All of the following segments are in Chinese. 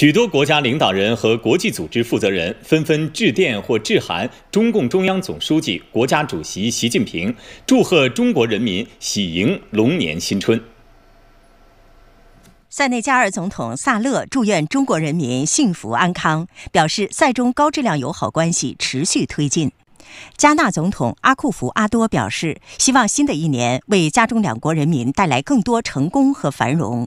许多国家领导人和国际组织负责人纷纷致电或致函中共中央总书记、国家主席习近平，祝贺中国人民喜迎龙年新春。塞内加尔总统萨勒祝愿中国人民幸福安康，表示塞中高质量友好关系持续推进。加纳总统阿库福阿多表示，希望新的一年为加中两国人民带来更多成功和繁荣。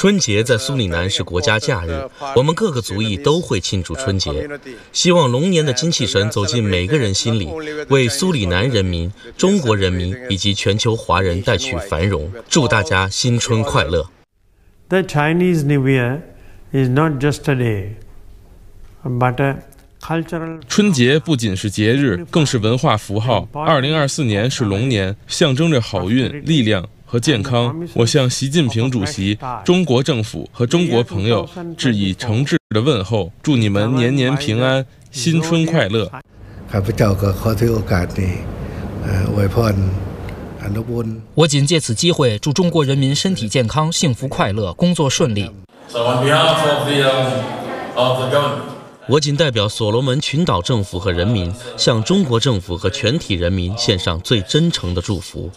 春节在苏里南是国家假日，我们各个族裔都会庆祝春节。希望龙年的精气神走进每个人心里，为苏里南人民、中国人民以及全球华人带去繁荣。祝大家新春快乐！t not just but h Chinese e New Year is day, a a 春节不仅是节日，更是文化符号。二零二四年是龙年，象征着好运、力量。和健康，我向习近平主席、中国政府和中国朋友致以诚挚的问候，祝你们年年平安，新春快乐。我谨借此机会，祝中国人民身体健康、幸福快乐、工作顺利。我谨代表所罗门群岛政府和人民，向中国政府和全体人民献上最真诚的祝福。